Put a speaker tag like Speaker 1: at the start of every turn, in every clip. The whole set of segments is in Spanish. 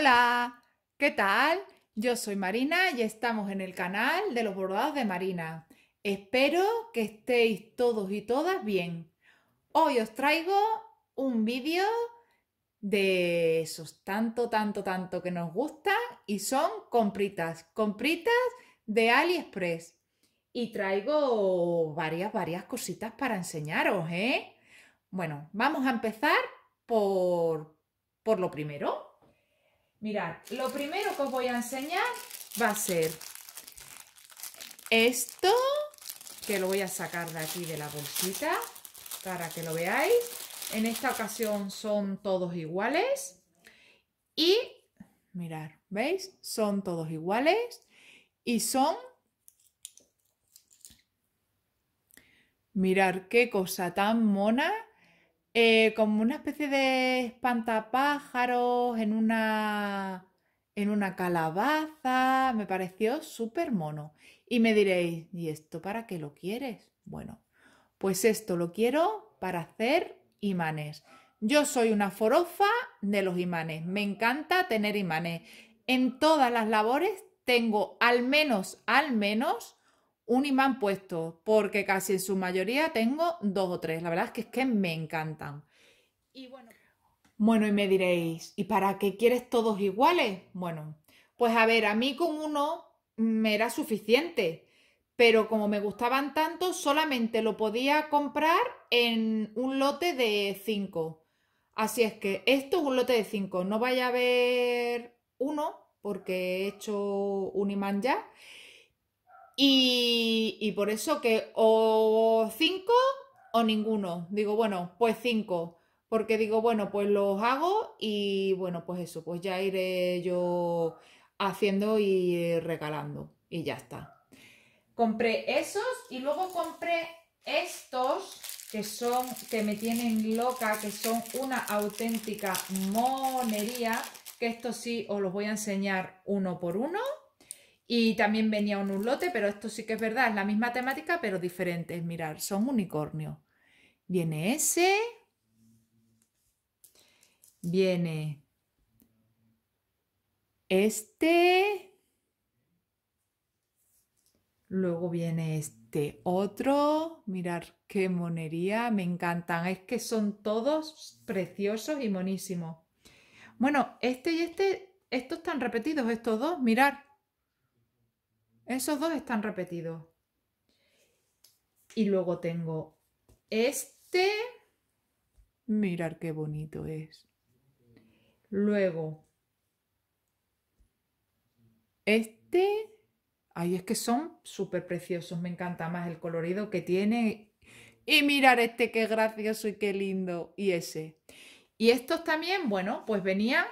Speaker 1: Hola, ¿qué tal? Yo soy Marina y estamos en el canal de los bordados de Marina. Espero que estéis todos y todas bien. Hoy os traigo un vídeo de esos tanto, tanto, tanto que nos gusta y son compritas, compritas de AliExpress. Y traigo varias, varias cositas para enseñaros, ¿eh? Bueno, vamos a empezar por, por lo primero. Mirad, lo primero que os voy a enseñar va a ser esto, que lo voy a sacar de aquí de la bolsita para que lo veáis. En esta ocasión son todos iguales y mirad, ¿veis? Son todos iguales y son... Mirar qué cosa tan mona eh, como una especie de espantapájaros en una, en una calabaza. Me pareció súper mono. Y me diréis, ¿y esto para qué lo quieres? Bueno, pues esto lo quiero para hacer imanes. Yo soy una forofa de los imanes. Me encanta tener imanes. En todas las labores tengo al menos, al menos un imán puesto, porque casi en su mayoría tengo dos o tres. La verdad es que es que me encantan. Y bueno. Bueno, y me diréis, ¿y para qué quieres todos iguales? Bueno, pues a ver, a mí con uno me era suficiente, pero como me gustaban tanto, solamente lo podía comprar en un lote de cinco. Así es que esto es un lote de cinco, no vaya a haber uno, porque he hecho un imán ya. Y, por eso que o cinco o ninguno. Digo, bueno, pues cinco. Porque digo, bueno, pues los hago y bueno, pues eso, pues ya iré yo haciendo y regalando. Y ya está. Compré esos y luego compré estos que son, que me tienen loca, que son una auténtica monería, que estos sí os los voy a enseñar uno por uno. Y también venía un urlote, pero esto sí que es verdad, es la misma temática, pero diferentes. Mirad, son unicornios. Viene ese. Viene este. Luego viene este otro. Mirad qué monería, me encantan. Es que son todos preciosos y monísimos. Bueno, este y este, estos están repetidos, estos dos, mirad. Esos dos están repetidos. Y luego tengo este. Mirar qué bonito es. Luego. Este. Ay, es que son súper preciosos. Me encanta más el colorido que tiene. Y mirar este, qué gracioso y qué lindo. Y ese. Y estos también, bueno, pues venían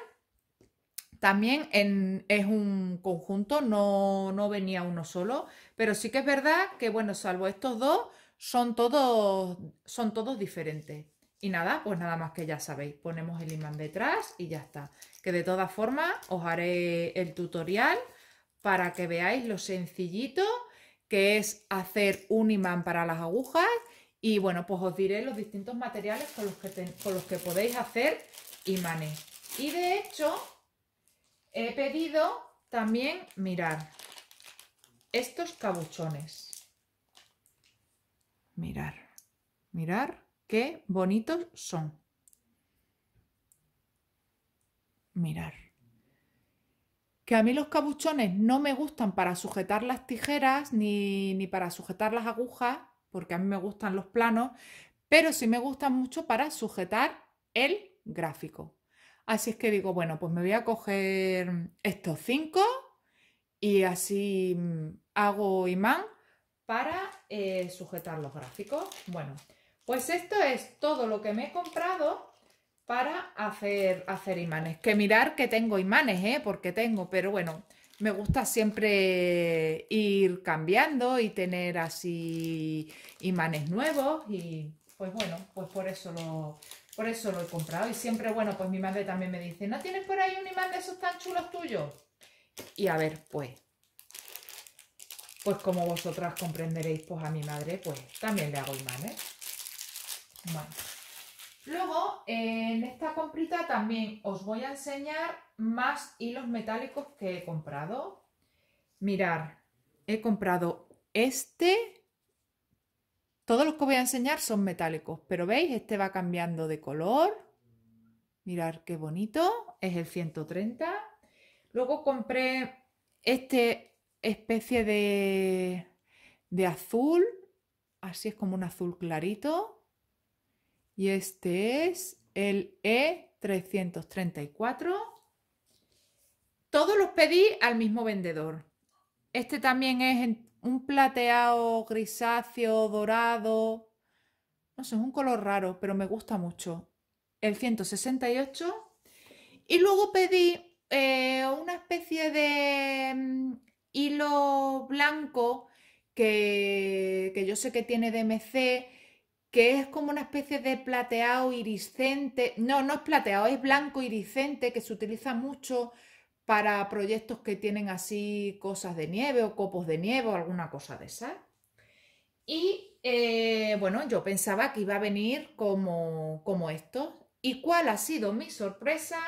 Speaker 1: también en, es un conjunto, no, venía uno solo, pero sí que es verdad que, bueno, salvo estos dos, son todos, son todos diferentes. Y nada, pues nada más que ya sabéis, ponemos el imán detrás y ya está. Que de todas formas os haré el tutorial para que veáis lo sencillito que es hacer un imán para las agujas y bueno, pues os diré los distintos materiales con los que, con los que podéis hacer imanes. Y de hecho, he pedido también, mirar estos cabuchones. Mirar, mirar qué bonitos son. Mirar. Que a mí los cabuchones no me gustan para sujetar las tijeras ni, ni para sujetar las agujas, porque a mí me gustan los planos, pero sí me gustan mucho para sujetar el gráfico. Así es que digo, bueno, pues me voy a coger estos cinco y así mm, hago imán para eh, sujetar los gráficos. Bueno, pues esto es todo lo que me he comprado para hacer, hacer imanes. Que mirar que tengo imanes, ¿eh? porque tengo, pero bueno, me gusta siempre ir cambiando y tener así imanes nuevos y pues bueno, pues por eso lo, por eso lo he comprado. Y siempre, bueno, pues mi madre también me dice, ¿no tienes por ahí un imán de esos tan chulos tuyos? Y a ver, pues, pues como vosotras comprenderéis, pues a mi madre, pues también le hago imanes. Luego, en esta comprita también os voy a enseñar más hilos metálicos que he comprado. Mirar, he comprado este todos los que voy a enseñar son metálicos, pero veis, este va cambiando de color. Mirad qué bonito, es el 130. Luego compré este especie de, de azul, así es como un azul clarito. Y este es el E334. Todos los pedí al mismo vendedor. Este también es en un plateado grisáceo, dorado. No sé, es un color raro, pero me gusta mucho. El 168. Y luego pedí eh, una especie de mm, hilo blanco que, que yo sé que tiene DMC, que es como una especie de plateado iriscente. No, no es plateado, es blanco iriscente que se utiliza mucho para proyectos que tienen así cosas de nieve o copos de nieve o alguna cosa de esa. Y eh, bueno, yo pensaba que iba a venir como, como esto. ¿Y cuál ha sido mi sorpresa?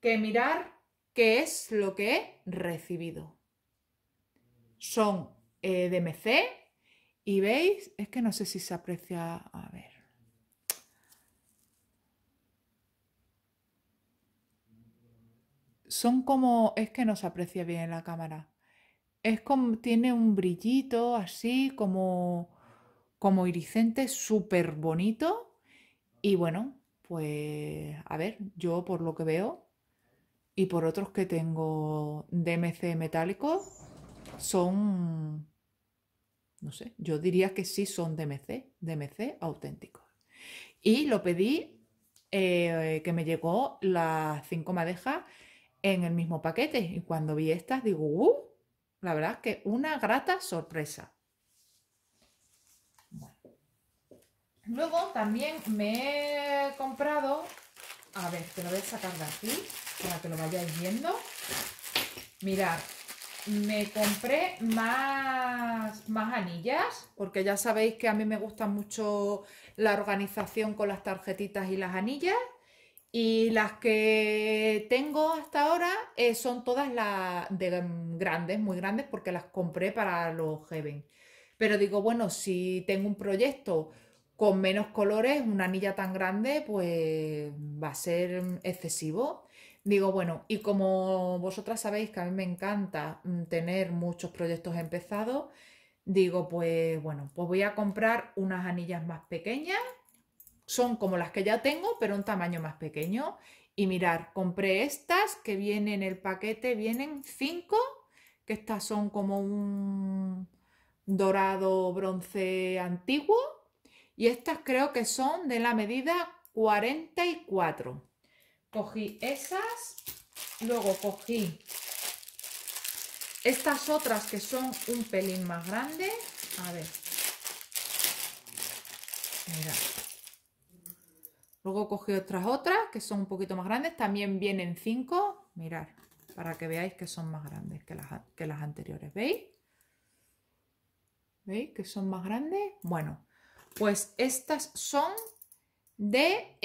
Speaker 1: Que mirar qué es lo que he recibido. Son eh, y veis, es que no sé si se aprecia, a ver. son como, es que no se aprecia bien en la cámara. Es como, tiene un brillito así como, como iricente, súper bonito. Y bueno, pues a ver, yo por lo que veo y por otros que tengo DMC metálicos, son, no sé, yo diría que sí son DMC, DMC auténticos. Y lo pedí, eh, que me llegó las cinco madejas en el mismo paquete. Y cuando vi estas, digo, uh, la verdad es que una grata sorpresa. Luego también me he comprado, a ver, te lo voy a sacar de aquí para que lo vayáis viendo. Mirad, me compré más, más anillas, porque ya sabéis que a mí me gusta mucho la organización con las tarjetitas y las anillas. Y las que tengo hasta ahora eh, son todas las de mm, grandes, muy grandes, porque las compré para los Heaven. Pero digo, bueno, si tengo un proyecto con menos colores, una anilla tan grande, pues va a ser mm, excesivo. Digo, bueno, y como vosotras sabéis que a mí me encanta mm, tener muchos proyectos empezados, digo, pues bueno, pues voy a comprar unas anillas más pequeñas son como las que ya tengo, pero un tamaño más pequeño. Y mirar, compré estas que vienen en el paquete, vienen 5, que estas son como un dorado bronce antiguo. Y estas creo que son de la medida 44. Cogí esas, luego cogí estas otras que son un pelín más grandes. A ver. Mirad. Luego cogí otras otras que son un poquito más grandes. También vienen 5. Mirad, para que veáis que son más grandes que las, que las anteriores. ¿Veis? ¿Veis que son más grandes? Bueno, pues estas son de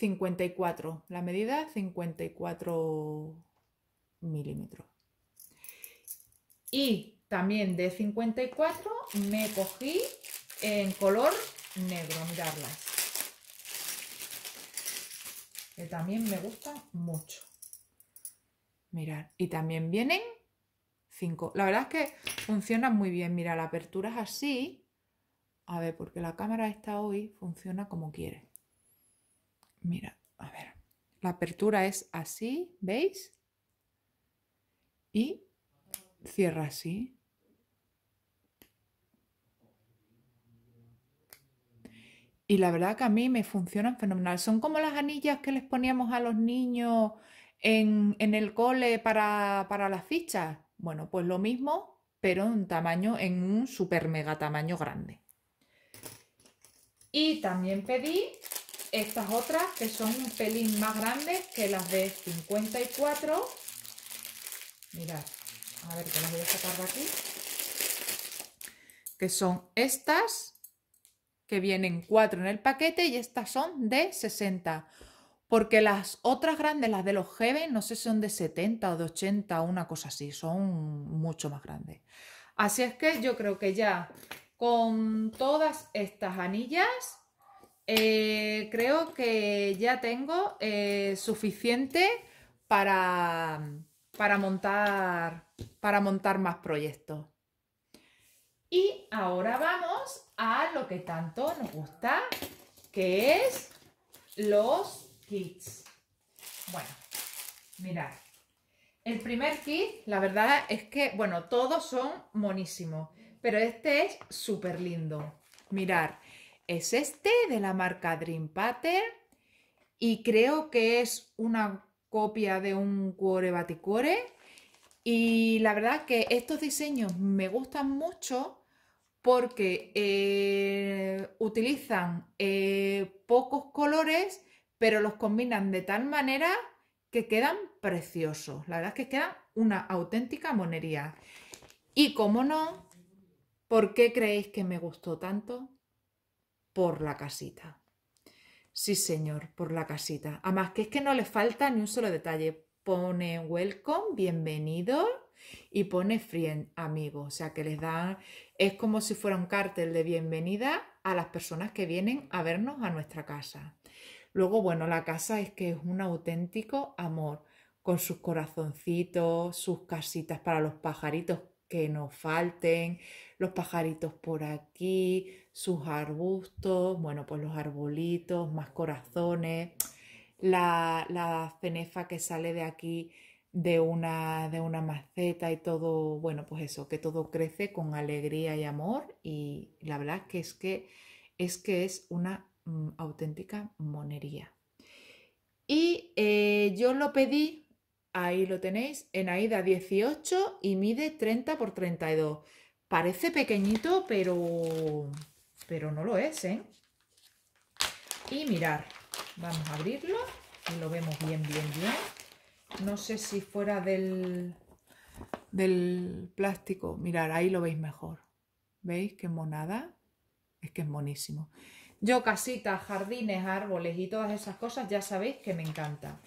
Speaker 1: 54. Eh, La medida 54 milímetros. Y también de 54 me cogí en color negro. Mirarlas que también me gusta mucho. mirar y también vienen cinco La verdad es que funciona muy bien. Mira, la apertura es así. A ver, porque la cámara está hoy funciona como quiere. Mira, a ver. La apertura es así, ¿veis? Y cierra así. Y la verdad que a mí me funcionan fenomenal. Son como las anillas que les poníamos a los niños en, el cole para, para las fichas. Bueno, pues lo mismo, pero en tamaño, en un super mega tamaño grande. Y también pedí estas otras que son un pelín más grandes que las de 54. Mirad, a ver que las voy a sacar de aquí. Que son estas que vienen cuatro en el paquete y estas son de 60. Porque las otras grandes, las de los Heaven, no sé si son de 70 o de 80 o una cosa así, son mucho más grandes. Así es que yo creo que ya con todas estas anillas, eh, creo que ya tengo eh, suficiente para, para, montar, para montar más proyectos. Y ahora vamos a lo que tanto nos gusta, que es los kits. Bueno, mirad. El primer kit, la verdad es que, bueno, todos son monísimos, pero este es súper lindo. Mirad, es este de la marca Dream Pattern y creo que es una copia de un cuore baticuore. Y la verdad que estos diseños me gustan mucho porque eh, utilizan eh, pocos colores, pero los combinan de tal manera que quedan preciosos. La verdad es que quedan una auténtica monería. Y como no, ¿por qué creéis que me gustó tanto? Por la casita. Sí, señor, por la casita. Además, que es que no le falta ni un solo detalle. Pone welcome, bienvenido, y pone friend, amigo. O sea, que les da... Es como si fuera un cártel de bienvenida a las personas que vienen a vernos a nuestra casa. Luego, bueno, la casa es que es un auténtico amor, con sus corazoncitos, sus casitas para los pajaritos que nos falten, los pajaritos por aquí, sus arbustos, bueno, pues los arbolitos, más corazones, la, la cenefa que sale de aquí de una, de una maceta y todo, bueno, pues eso, que todo crece con alegría y amor y la verdad que es que es, que es una mm, auténtica monería. Y eh, yo lo pedí, ahí lo tenéis, en Aida 18 y mide 30 por 32. Parece pequeñito, pero, pero no lo es, ¿eh? Y mirar, vamos a abrirlo y lo vemos bien, bien, bien no sé si fuera del, del plástico. Mirar, ahí lo veis mejor. ¿Veis qué monada? Es que es monísimo. Yo casitas, jardines, árboles y todas esas cosas ya sabéis que me encanta.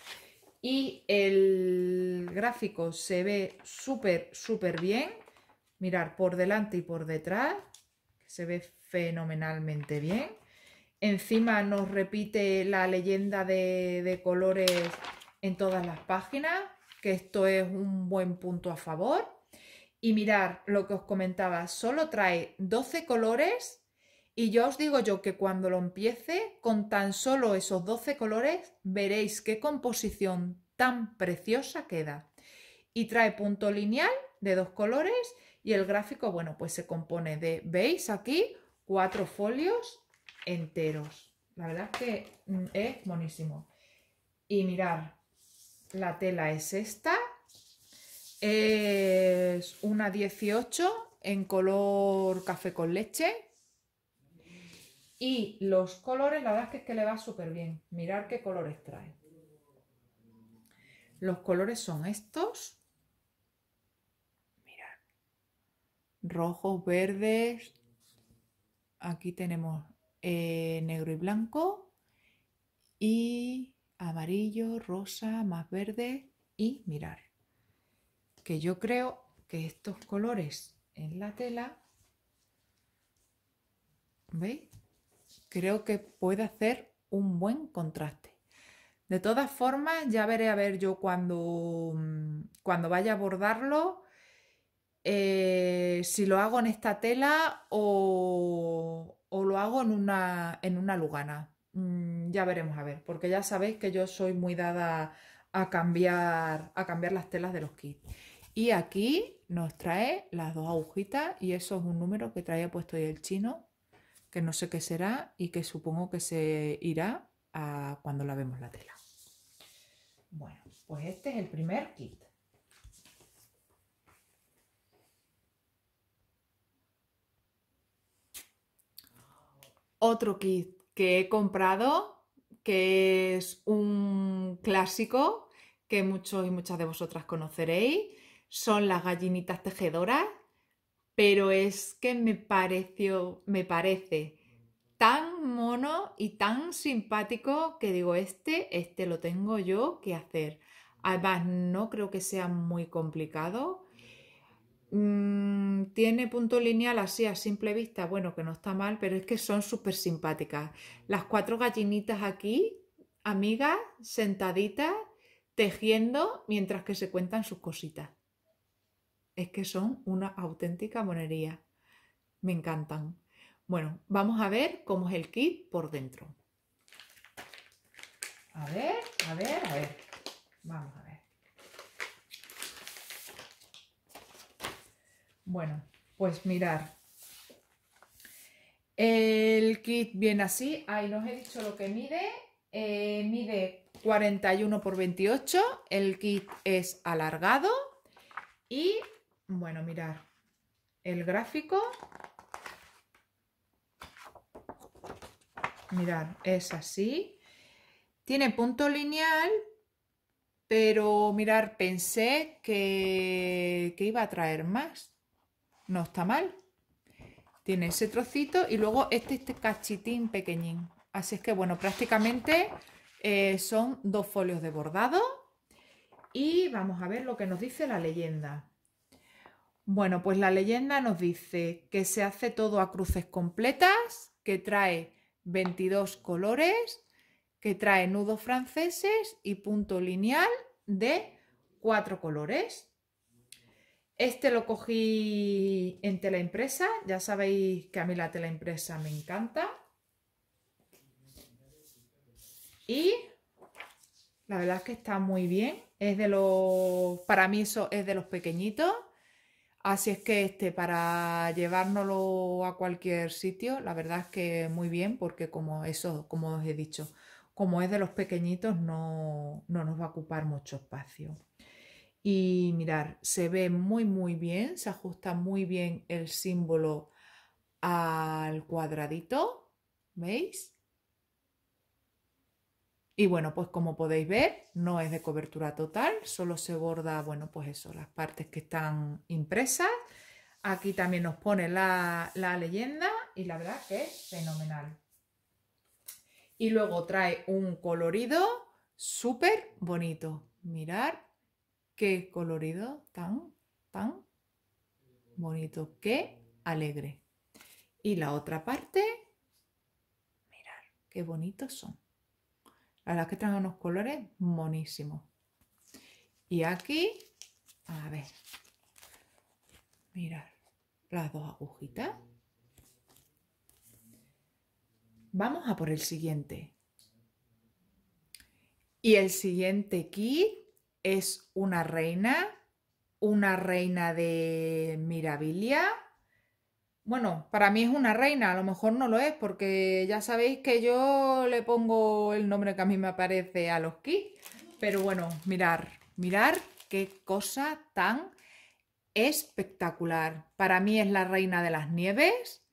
Speaker 1: Y el gráfico se ve súper, súper bien. Mirar por delante y por detrás, se ve fenomenalmente bien. Encima nos repite la leyenda de, de colores en todas las páginas, que esto es un buen punto a favor. Y mirar lo que os comentaba, solo trae 12 colores y yo os digo yo que cuando lo empiece, con tan solo esos 12 colores, veréis qué composición tan preciosa queda. Y trae punto lineal de dos colores y el gráfico, bueno, pues se compone de, veis aquí, cuatro folios enteros. La verdad es que mm, es buenísimo. Y mirar, la tela es esta. Es una 18 en color café con leche. Y los colores, la verdad es que, es que le va súper bien. Mirar qué colores trae. Los colores son estos. Mirad. Rojos, verdes. Aquí tenemos eh, negro y blanco. Y amarillo, rosa, más verde y mirar. Que yo creo que estos colores en la tela, ¿veis? Creo que puede hacer un buen contraste. De todas formas, ya veré a ver yo cuando, mm, cuando vaya a bordarlo, eh, si lo hago en esta tela o, o lo hago en una, en una lugana ya veremos a ver, porque ya sabéis que yo soy muy dada a cambiar, a cambiar las telas de los kits. Y aquí nos trae las dos agujitas y eso es un número que traía puesto el chino, que no sé qué será y que supongo que se irá a cuando la vemos la tela. Bueno, pues este es el primer kit. Otro kit que he comprado que es un clásico que muchos y muchas de vosotras conoceréis. Son las gallinitas tejedoras, pero es que me pareció, me parece tan mono y tan simpático que digo, este, este lo tengo yo que hacer. Además, no creo que sea muy complicado Mm, tiene punto lineal así a simple vista, bueno, que no está mal, pero es que son súper simpáticas. Las cuatro gallinitas aquí, amigas, sentaditas, tejiendo mientras que se cuentan sus cositas. Es que son una auténtica monería. Me encantan. Bueno, vamos a ver cómo es el kit por dentro. A ver, a ver, a ver. Vamos a ver. Bueno, pues mirar. El kit viene así. Ahí nos he dicho lo que mide. Eh, mide 41 por 28. El kit es alargado. Y bueno, mirar el gráfico. Mirar, es así. Tiene punto lineal, pero mirar, pensé que iba a traer más no está mal. Tiene ese trocito y luego este, este cachitín pequeñín. Así es que, bueno, prácticamente eh, son dos folios de bordado. Y vamos a ver lo que nos dice la leyenda. Bueno, pues la leyenda nos dice que se hace todo a cruces completas, que trae 22 colores, que trae nudos franceses y punto lineal de cuatro colores. Este lo cogí en tela impresa. Ya sabéis que a mí la tela impresa me encanta. Y la verdad es que está muy bien. Es de los, para mí eso es de los pequeñitos. Así es que este, para llevárnoslo a cualquier sitio, la verdad es que muy bien, porque como eso, como os he dicho, como es de los pequeñitos, no, no nos va a ocupar mucho espacio. Y mirar, se ve muy muy bien, se ajusta muy bien el símbolo al cuadradito, ¿veis? Y bueno, pues como podéis ver, no es de cobertura total, solo se borda, bueno, pues eso, las partes que están impresas. Aquí también nos pone la, la leyenda y la verdad que es fenomenal. Y luego trae un colorido súper bonito. Mirar Qué colorido, tan, tan bonito, qué alegre. Y la otra parte, mirar, qué bonitos son. La verdad que traen unos colores monísimos. Y aquí, a ver, mirar las dos agujitas. Vamos a por el siguiente. Y el siguiente aquí es una reina, una reina de Mirabilia. Bueno, para mí es una reina, a lo mejor no lo es, porque ya sabéis que yo le pongo el nombre que a mí me aparece a los kits. Pero bueno, mirar, mirar qué cosa tan espectacular. Para mí es la reina de las nieves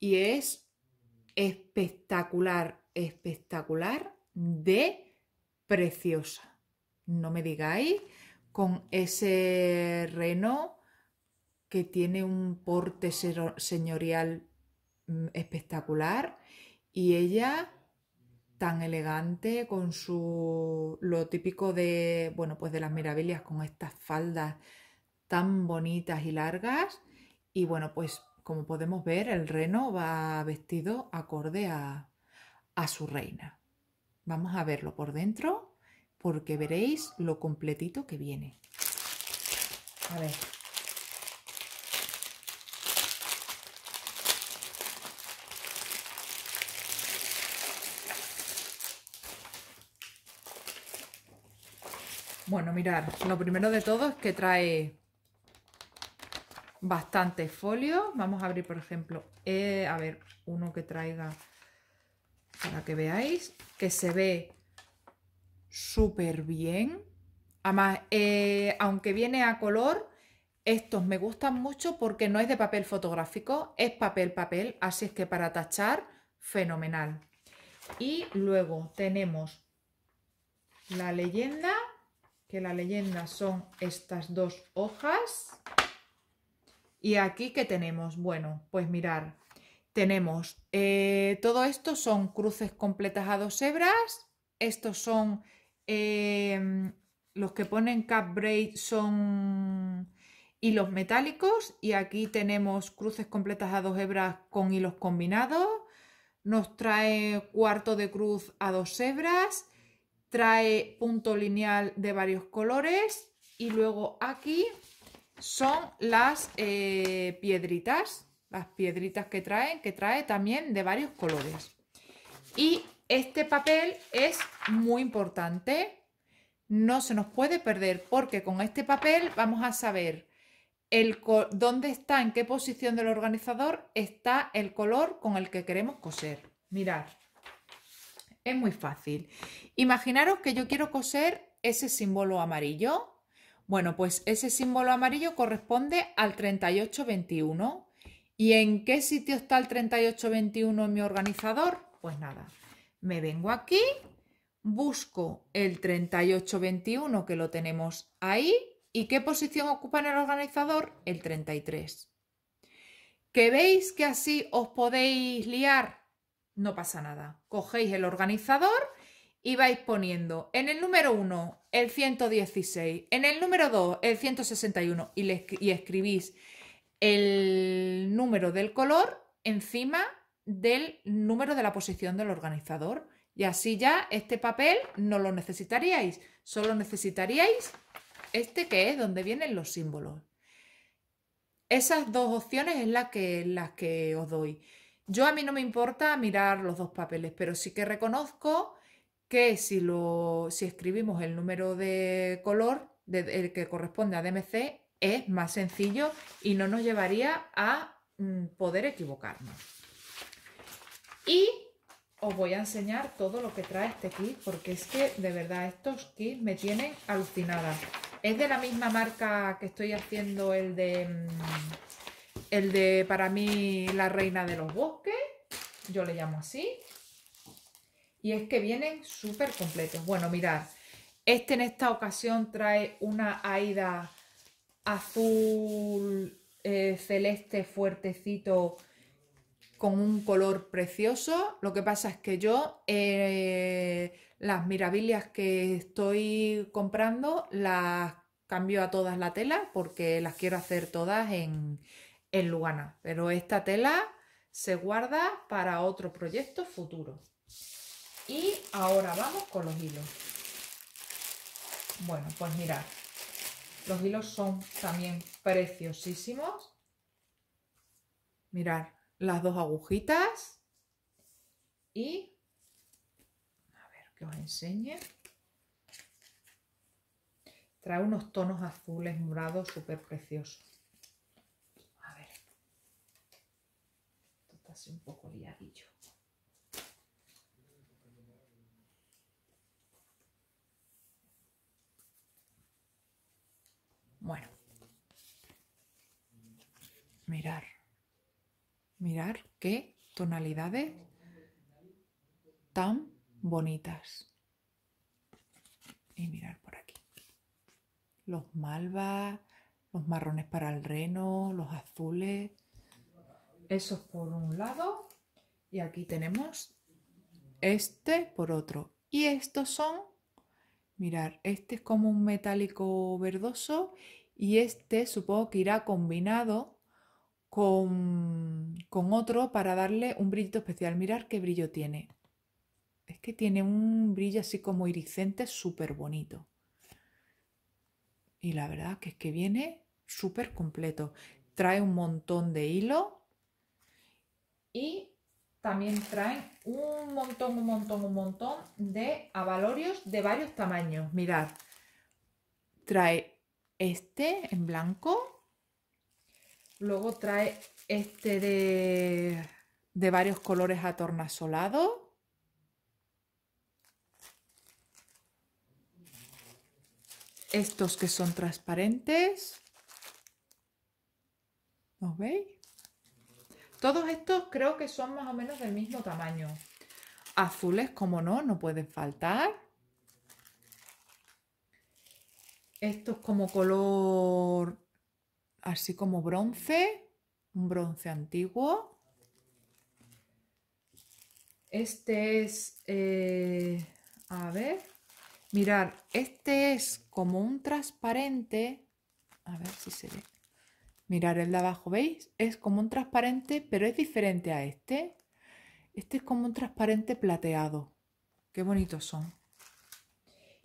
Speaker 1: y es espectacular, espectacular de preciosa no me digáis, con ese reno que tiene un porte señorial mm, espectacular y ella tan elegante con su lo típico de bueno pues de las maravillas con estas faldas tan bonitas y largas y bueno pues como podemos ver el reno va vestido acorde a su reina vamos a verlo por dentro porque veréis lo completito que viene. A ver. Bueno, mirad. lo primero de todo es que trae bastante folio. Vamos a abrir, por ejemplo, eh, a ver, uno que traiga para que veáis, que se ve súper bien. Además, eh, aunque viene a color, estos me gustan mucho porque no es de papel fotográfico, es papel papel, así es que para tachar, fenomenal. Y luego tenemos la leyenda, que la leyenda son estas dos hojas. Y aquí que tenemos, bueno, pues mirar, tenemos eh, todo esto son cruces completas a dos hebras, estos son Em, los que ponen cap braid son hilos metálicos y aquí tenemos cruces completas a dos hebras con hilos combinados. Nos trae cuarto de cruz a dos hebras, trae punto lineal de varios colores y luego aquí son las eh, piedritas, las piedritas que traen, que trae también de varios colores. Y este papel es muy importante, no se nos puede perder porque con este papel vamos a saber dónde está, en qué posición del organizador está el color con el que queremos coser. Mirad, es muy fácil. Imaginaros que yo quiero coser ese símbolo amarillo. Bueno, pues ese símbolo amarillo corresponde al 3821. ¿Y en qué sitio está el 3821 en mi organizador? Pues nada, me vengo aquí, busco el 3821 que lo tenemos ahí y qué posición ocupa en el organizador, el 33. ¿Que veis que así os podéis liar? No pasa nada. Cogéis el organizador y vais poniendo en el número 1 el 116, en el número 2 el 161 y, le, y escribís el número del color encima del número de la posición del organizador. Y así ya este papel no lo necesitaríais, solo necesitaríais este que es donde vienen los símbolos. Esas dos opciones es la que, las que os doy. Yo a mí no me importa mirar los dos papeles, pero sí que reconozco que si, lo, si escribimos el número de color, que corresponde a DMC, es más sencillo y no nos llevaría a mm, poder equivocarnos. Y os voy a enseñar todo lo que trae este kit, porque es que de verdad estos kits me tienen alucinada. Es de la misma marca que estoy haciendo el de, mm, el de para mí la reina de los bosques, yo le llamo así. Y es que vienen súper completos. Bueno, mirad, este en esta ocasión trae una aida azul eh, celeste fuertecito con un color precioso. Lo que pasa es que yo eh, las mirabilias que estoy comprando las cambio a todas la tela porque las quiero hacer todas en, en Lugana. Pero esta tela se guarda para otro proyecto futuro. Y ahora vamos con los hilos. Bueno, pues mirad, los hilos son también preciosísimos. Mirad, las dos agujitas y a ver que os enseñe trae unos tonos azules morados súper preciosos a ver esto está así un poco liadillo bueno mirar Mirar qué tonalidades tan bonitas. Y mirar por aquí. Los malvas, los marrones para el reno, los azules. Eso por un lado. Y aquí tenemos este por otro. Y estos son, mirar, este es como un metálico verdoso y este supongo que irá combinado con, otro para darle un brillito especial. mirad qué brillo tiene. Es que tiene un brillo así como iricente, súper bonito. Y la verdad que es que viene súper completo. Trae un montón de hilo y también trae un montón, un montón, un montón de abalorios de varios tamaños. Mirad, trae este en blanco, Luego trae este de, varios colores atornasolado Estos que son transparentes. ¿No veis? Todos estos creo que son más o menos del mismo tamaño. Azules, como no, no pueden faltar. Estos como color así como bronce, un bronce antiguo. Este es, eh, a ver, mirar, este es como un transparente, a ver si se ve. Mirar el de abajo, ¿veis? Es como un transparente, pero es diferente a este. Este es como un transparente plateado. Qué bonitos son.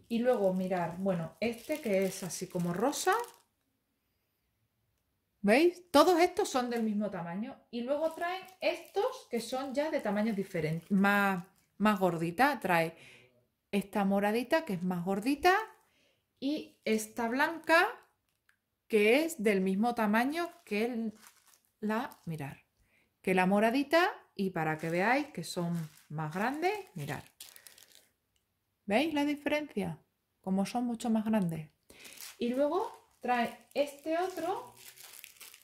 Speaker 1: Y luego mirar, bueno, este que es así como rosa, ¿Veis? Todos estos son del mismo tamaño. Y luego traen estos que son ya de tamaños diferentes, más, más gordita. Trae esta moradita que es más gordita y esta blanca que es del mismo tamaño que la, mirar, que la moradita y para que veáis que son más grandes, mirar. ¿Veis la diferencia? Como son mucho más grandes. Y luego trae este otro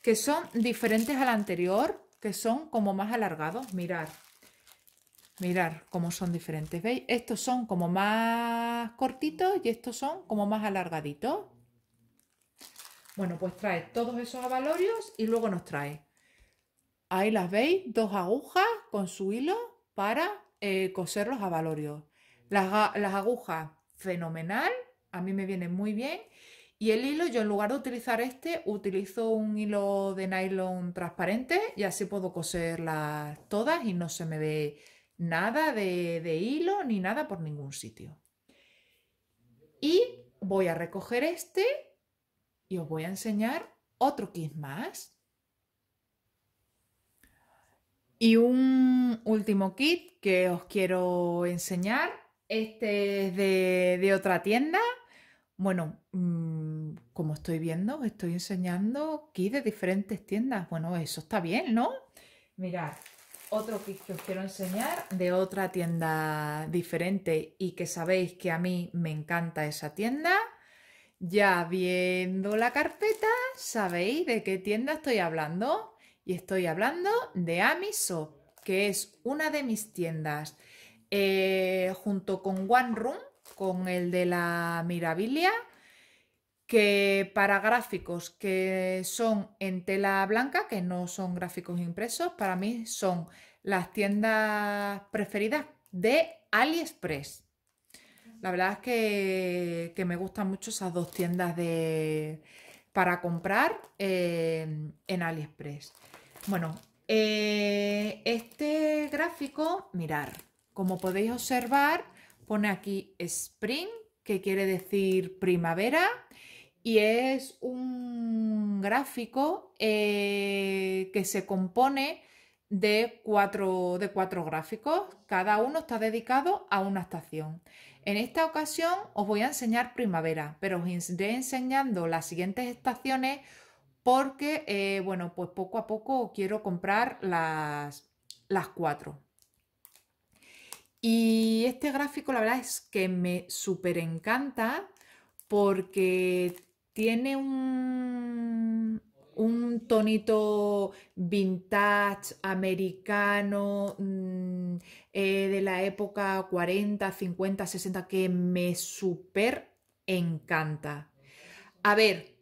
Speaker 1: que son diferentes al anterior, que son como más alargados. mirar Mirar cómo son diferentes, ¿veis? Estos son como más cortitos y estos son como más alargaditos. Bueno, pues trae todos esos abalorios y luego nos trae. Ahí las veis, dos agujas con su hilo para eh, coser los abalorios. Las, las agujas, fenomenal, a mí me vienen muy bien. Y el hilo, yo en lugar de utilizar este, utilizo un hilo de nylon transparente y así puedo coserlas todas y no se me ve nada de, hilo ni nada por ningún sitio. Y voy a recoger este y os voy a enseñar otro kit más. Y un último kit que os quiero enseñar. Este es de, otra tienda. Bueno, mm, como estoy viendo, estoy enseñando kits de diferentes tiendas. Bueno, eso está bien, ¿no? Mirad, otro kit que os quiero enseñar de otra tienda diferente y que sabéis que a mí me encanta esa tienda. Ya viendo la carpeta, sabéis de qué tienda estoy hablando. Y estoy hablando de Amiso, que es una de mis tiendas, eh, junto con One Room, con el de la Mirabilia que para gráficos que son en tela blanca, que no son gráficos impresos, para mí son las tiendas preferidas de AliExpress. La verdad es que, me gustan mucho esas dos tiendas de, para comprar em, en AliExpress. Bueno, eh, este gráfico, mirar, como podéis observar, pone aquí Spring, que quiere decir primavera y es un gráfico eh, que se compone de cuatro, de cuatro gráficos. Cada uno está dedicado a una estación. En esta ocasión os voy a enseñar primavera, pero os iré enseñando las siguientes estaciones porque, eh, bueno, pues poco a poco quiero comprar las, las cuatro. Y este gráfico la verdad es que me súper encanta porque tiene un, tonito vintage, americano, mm, eh, de la época 40, 50, 60, que me súper encanta. A ver,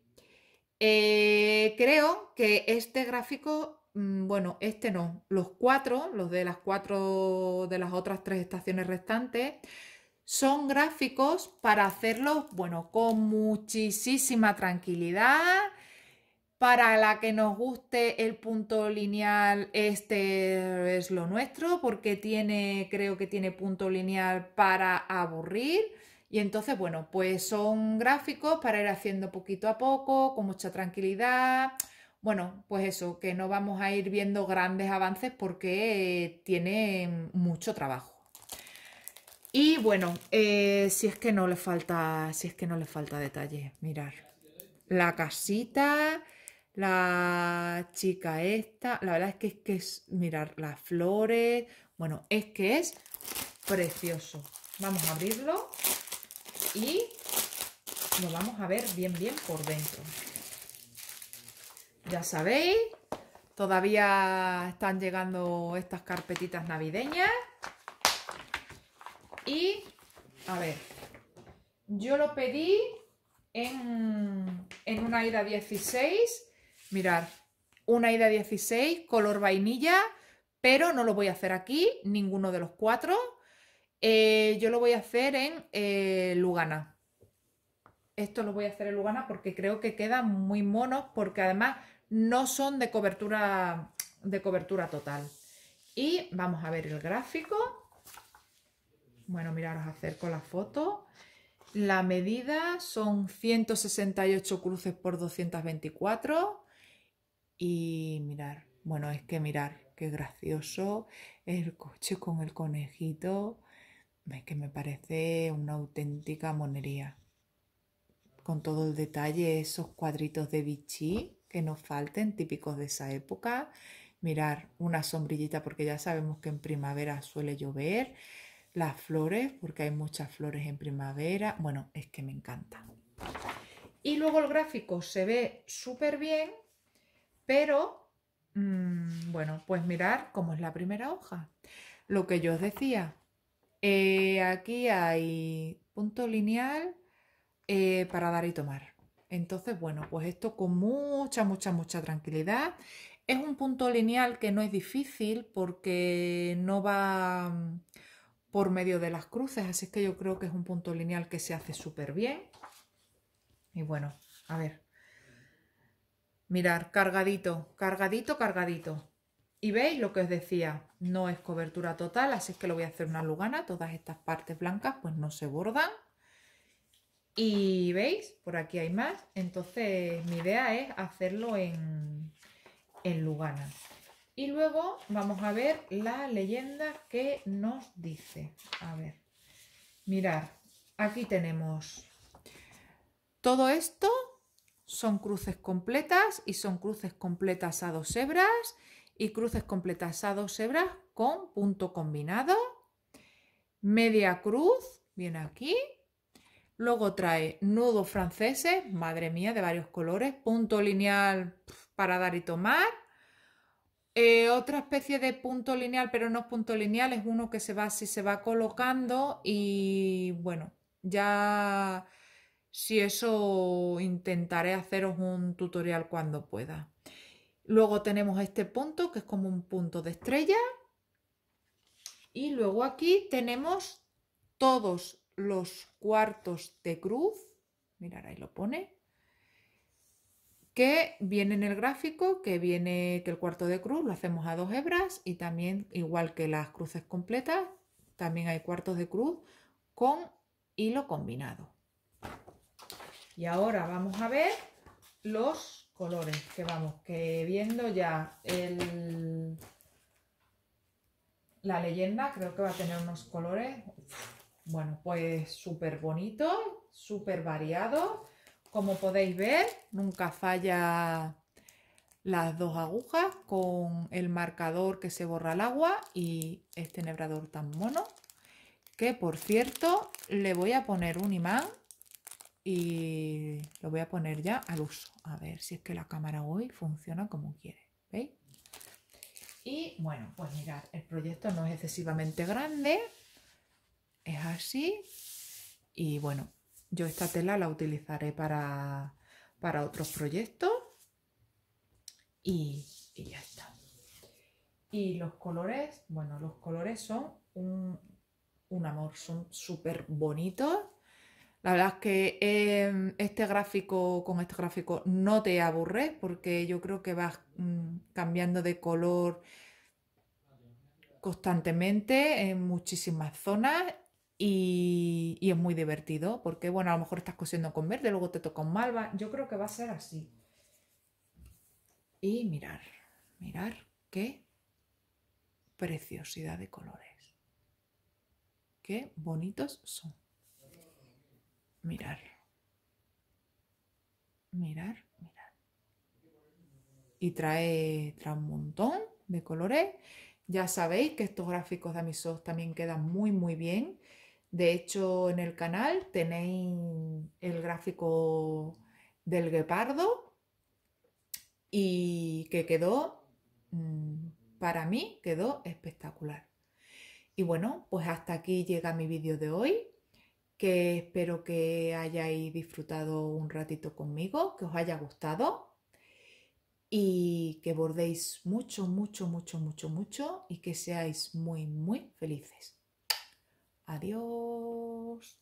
Speaker 1: eh, creo que este gráfico, mm, bueno, este no, los cuatro, los de las cuatro de las otras tres estaciones restantes, son gráficos para hacerlos, bueno, con muchísima tranquilidad. Para la que nos guste el punto lineal, este es lo nuestro, porque tiene, creo que tiene punto lineal para aburrir. Y entonces, bueno, pues son gráficos para ir haciendo poquito a poco, con mucha tranquilidad. Bueno, pues eso, que no vamos a ir viendo grandes avances porque eh, tiene mucho trabajo. Y bueno, eh, si es que no le falta, si es que no le falta detalle, mirar. La casita, la chica esta, la verdad es que es que es, mirar las flores, bueno, es que es precioso. Vamos a abrirlo y lo vamos a ver bien, bien por dentro. Ya sabéis, todavía están llegando estas carpetitas navideñas. Y, a ver, yo lo pedí en, una ida 16. Mirad, una ida 16, color vainilla, pero no lo voy a hacer aquí, ninguno de los cuatro. Eh, yo lo voy a hacer en eh, Lugana. Esto lo voy a hacer en Lugana porque creo que quedan muy monos, porque además no son de cobertura, de cobertura total. Y vamos a ver el gráfico. Bueno, a hacer con la foto. La medida son 168 cruces por 224. Y mirar, bueno, es que mirar, qué gracioso el coche con el conejito. Es que me parece una auténtica monería. Con todo el detalle, esos cuadritos de bichí que nos falten, típicos de esa época. Mirar, una sombrillita porque ya sabemos que en primavera suele llover las flores, porque hay muchas flores en primavera. Bueno, es que me encanta. Y luego el gráfico se ve súper bien, pero mm, bueno, pues mirar cómo es la primera hoja. Lo que yo os decía, eh, aquí hay punto lineal eh, para dar y tomar. Entonces, bueno, pues esto con mucha, mucha, mucha tranquilidad. Es un punto lineal que no es difícil porque no va por medio de las cruces, así que yo creo que es un punto lineal que se hace súper bien. Y bueno, a ver. Mirar, cargadito, cargadito, cargadito. Y veis lo que os decía, no es cobertura total, así que lo voy a hacer una lugana. Todas estas partes blancas pues no se bordan. Y veis, por aquí hay más. Entonces mi idea es hacerlo en, en lugana. Y luego vamos a ver la leyenda que nos dice. A ver, mirar, aquí tenemos todo esto. Son cruces completas y son cruces completas a dos hebras y cruces completas a dos hebras con punto combinado. Media cruz, viene aquí, Luego trae nudos franceses, madre mía, de varios colores, punto lineal para dar y tomar, eh, otra especie de punto lineal, pero no es punto lineal, es uno que se va, si se va colocando y bueno, ya si eso intentaré haceros un tutorial cuando pueda. Luego tenemos este punto que es como un punto de estrella y luego aquí tenemos todos los cuartos de cruz, mirar ahí lo pone, que viene en el gráfico, que viene que el cuarto de cruz lo hacemos a dos hebras y también igual que las cruces completas, también hay cuartos de cruz con hilo combinado. Y ahora vamos a ver los colores que vamos, que viendo ya el, la leyenda, creo que va a tener unos colores, bueno, pues súper bonitos, súper variados como podéis ver, nunca falla las dos agujas con el marcador que se borra el agua y este nebrador tan mono. Que por cierto, le voy a poner un imán y lo voy a poner ya al uso. A ver si es que la cámara hoy funciona como quiere. ¿Veis? Y bueno, pues mirad, el proyecto no es excesivamente grande, es así. Y bueno, yo esta tela la utilizaré para, otros proyectos y, ya está. Y los colores, bueno, los colores son un, amor, son súper bonitos. La verdad es que em, este gráfico, con este gráfico no te aburres porque yo creo que vas mm, cambiando de color constantemente en muchísimas zonas y, es muy divertido porque, bueno, a lo mejor estás cosiendo con verde, luego te toca un malva. Yo creo que va a ser así. Y mirar, mirar qué preciosidad de colores. Qué bonitos son. Mirar. Mirar, mirar. Y trae, trae un montón de colores. Ya sabéis que estos gráficos de Amisos también quedan muy, muy bien de hecho, en el canal tenéis el gráfico del guepardo y que quedó, mm, para mí, quedó espectacular. Y bueno, pues hasta aquí llega mi vídeo de hoy, que espero que hayáis disfrutado un ratito conmigo, que os haya gustado y que bordéis mucho, mucho, mucho, mucho, mucho y que seáis muy, muy felices. Adiós.